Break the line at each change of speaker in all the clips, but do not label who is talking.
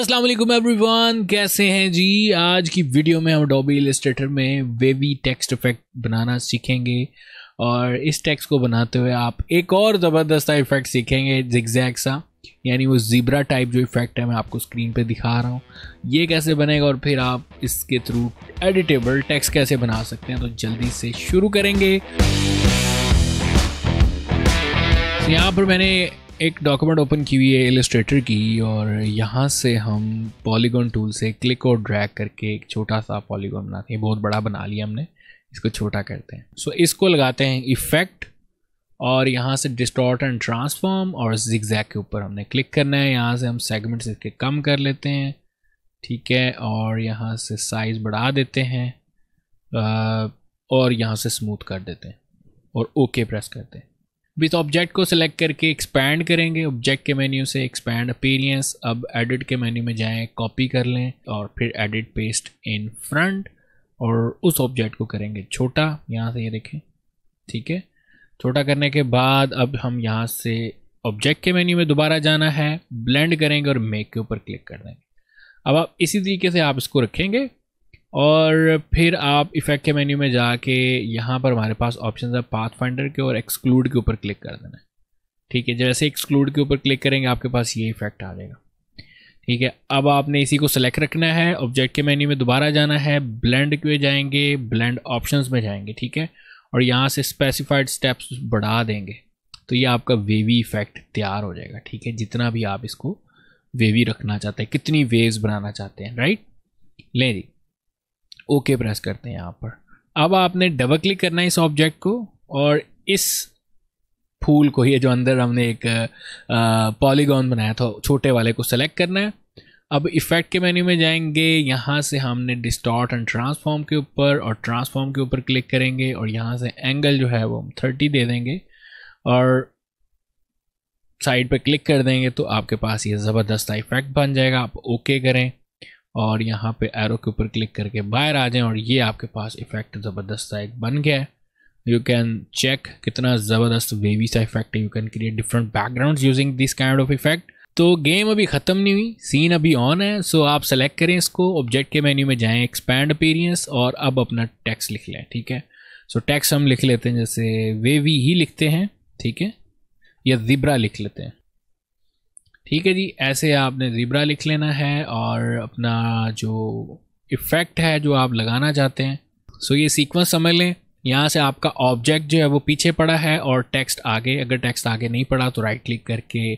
Aslam everyone कैसे हैं जी आज की वीडियो में हम डॉबी इलस्ट्रेटर में वेवी टेक्स्ट इफेक्ट बनाना सीखेंगे और इस टेक्स्ट को बनाते हुए आप एक और ज़बरदस्त इफेक्ट सीखेंगे जिगजैग सा यानी वो जीब्रा टाइप जो इफेक्ट है मैं आपको स्क्रीन पे दिखा रहा हूँ ये कैसे बनेगा और फिर आप इसके थ्रू एडिटेबल टेक्स्ट कैसे बना सकते हैं तो जल्दी से शुरू करेंगे यहाँ पर मैंने एक डॉक्यूमेंट ओपन की हुई है एलिस्ट्रेटर की और यहाँ से हम पॉलीगॉन टूल से क्लिक और ड्रैग करके एक छोटा सा पॉलीगॉन बनाते हैं बहुत बड़ा बना लिया हमने इसको छोटा करते हैं सो so, इसको लगाते हैं इफ़ेक्ट और यहाँ से डिस्टॉर्ट एंड ट्रांसफॉर्म और जिगजैग के ऊपर हमने क्लिक करना है यहाँ से हम सेगमेंट्स इसके कम कर लेते हैं ठीक है और यहाँ से साइज़ बढ़ा देते हैं और यहाँ से स्मूथ कर देते हैं और ओके okay प्रेस करते हैं इस ऑब्जेक्ट को सिलेक्ट करके एक्सपैंड करेंगे ऑब्जेक्ट के मेन्यू से एक्सपैंड अपीरियंस अब एडिट के मेन्यू में जाएं कॉपी कर लें और फिर एडिट पेस्ट इन फ्रंट और उस ऑब्जेक्ट को करेंगे छोटा यहाँ से ये देखें ठीक है छोटा करने के बाद अब हम यहाँ से ऑब्जेक्ट के मेन्यू में दोबारा जाना है ब्लेंड करेंगे और मेक के ऊपर क्लिक कर देंगे अब आप इसी तरीके से आप इसको रखेंगे और फिर आप इफेक्ट के मेन्यू में जाके यहाँ पर हमारे पास ऑप्शन है पाथ फाइंडर के और एक्सक्लूड के ऊपर क्लिक कर देना है ठीक है जैसे एक्सक्लूड के ऊपर क्लिक करेंगे आपके पास ये इफेक्ट आ जाएगा ठीक है अब आपने इसी को सिलेक्ट रखना है ऑब्जेक्ट के मेन्यू में दोबारा जाना है ब्लेंड के जाएंगे ब्लेंड ऑप्शंस में जाएंगे ठीक है और यहाँ से स्पेसिफाइड स्टेप्स बढ़ा देंगे तो ये आपका वेवी इफेक्ट तैयार हो जाएगा ठीक है जितना भी आप इसको वेवी रखना चाहते हैं कितनी वेव्स बनाना चाहते हैं राइट ले जी ओके okay प्रेस करते हैं यहाँ पर अब आपने डबल क्लिक करना है इस ऑब्जेक्ट को और इस फूल को ही जो अंदर हमने एक पॉलीगॉन बनाया था छोटे वाले को सेलेक्ट करना है अब इफ़ेक्ट के मेन्यू में जाएंगे यहाँ से हमने डिस्टॉर्ट एंड ट्रांसफॉर्म के ऊपर और ट्रांसफॉर्म के ऊपर क्लिक करेंगे और यहाँ से एंगल जो है वो हम थर्टी दे देंगे और साइड पर क्लिक कर देंगे तो आपके पास ये ज़बरदस्त इफेक्ट बन जाएगा आप ओके करें और यहाँ पे एरो के ऊपर क्लिक करके बाहर आ जाएं और ये आपके पास इफ़ेक्ट ज़बरदस्त सा एक बन गया है यू कैन चेक कितना ज़बरदस्त वेवी सा इफेक्ट है you can create different background using this kind of effect तो गेम अभी ख़त्म नहीं हुई सीन अभी ऑन है सो आप सेलेक्ट करें इसको ऑब्जेक्ट के मेन्यू में जाएँ एक्सपैंड अपेरियंस और अब अपना टैक्स लिख लें ठीक है सो so, टैक्स हम लिख लेते हैं जैसे वेवी ही लिखते हैं ठीक है या जिब्रा लिख लेते हैं ठीक है जी ऐसे आपने ज़ीब्रा लिख लेना है और अपना जो इफ़ेक्ट है जो आप लगाना चाहते हैं सो ये सीक्वेंस समझ लें यहाँ से आपका ऑब्जेक्ट जो है वो पीछे पड़ा है और टेक्स्ट आगे अगर टेक्स्ट आगे नहीं पड़ा तो राइट क्लिक करके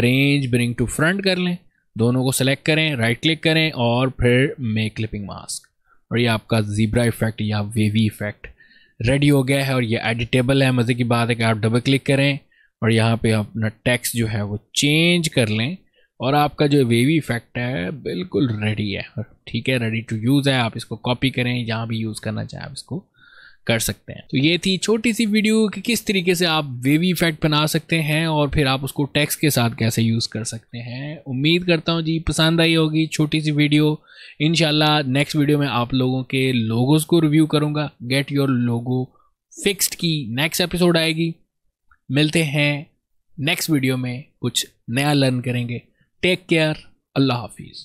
अरेंज ब्रिंग टू फ्रंट कर लें दोनों को सेलेक्ट करें राइट क्लिक करें और फिर मेक क्लिपिंग मास्क और ये आपका जीब्रा इफेक्ट या वेवी इफेक्ट रेडी हो गया है और ये एडिटेबल है मज़े की बात है कि आप डबल क्लिक करें और यहाँ पे अपना टैक्स जो है वो चेंज कर लें और आपका जो वेवी इफेक्ट है बिल्कुल रेडी है ठीक है रेडी टू यूज़ है आप इसको कॉपी करें जहाँ भी यूज़ करना चाहें आप इसको कर सकते हैं तो ये थी छोटी सी वीडियो कि किस तरीके से आप वेवी इफेक्ट बना सकते हैं और फिर आप उसको टैक्स के साथ कैसे यूज़ कर सकते हैं उम्मीद करता हूँ जी पसंद आई होगी छोटी सी वीडियो इन नेक्स्ट वीडियो में आप लोगों के लोगोज़ को रिव्यू करूँगा गेट योर लोगो फिक्स्ड की नेक्स्ट एपिसोड आएगी मिलते हैं नेक्स्ट वीडियो में कुछ नया लर्न करेंगे टेक केयर अल्लाह हाफिज़